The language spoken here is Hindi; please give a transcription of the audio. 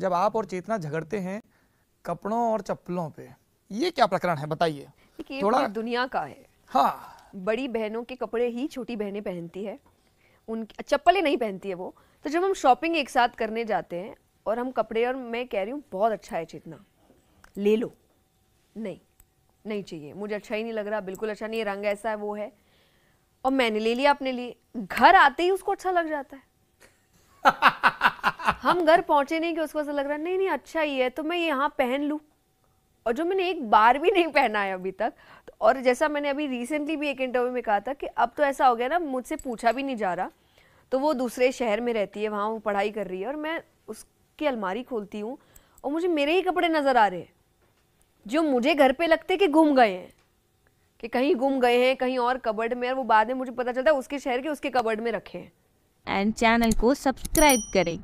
जब आप और चेतना झगड़ते हैं कपड़ों और चप्पलों पे ये क्या प्रकरण है बताइए थोड़ा दुनिया का है हाँ बड़ी बहनों के कपड़े ही छोटी बहनें पहनती है उनकी चप्पलें नहीं पहनती है वो तो जब हम शॉपिंग एक साथ करने जाते हैं और हम कपड़े और मैं कह रही हूँ बहुत अच्छा है चेतना ले लो नहीं नहीं चाहिए मुझे अच्छा ही नहीं लग रहा बिल्कुल अच्छा नहीं रंग ऐसा है वो है और मैंने ले लिया अपने लिए घर आते ही उसको अच्छा लग जाता है हम घर पहुंचे नहीं कि उसको ऐसा लग रहा है नहीं नहीं अच्छा ही है तो मैं यहाँ पहन लूँ और जो मैंने एक बार भी नहीं पहना है अभी तक तो और जैसा मैंने अभी रिसेंटली भी एक इंटरव्यू में कहा था कि अब तो ऐसा हो गया ना मुझसे पूछा भी नहीं जा रहा तो वो दूसरे शहर में रहती है वहाँ वो पढ़ाई कर रही है और मैं उसकी अलमारी खोलती हूँ और मुझे मेरे ही कपड़े नज़र आ रहे हैं जो मुझे घर पे लगते कि घूम गए हैं कि कहीं घूम गए हैं कहीं और कबर्ड में और वो बाद में मुझे पता चलता है उसके शहर के उसके कबर्ड में रखे हैं एंड चैनल को सब्सक्राइब करें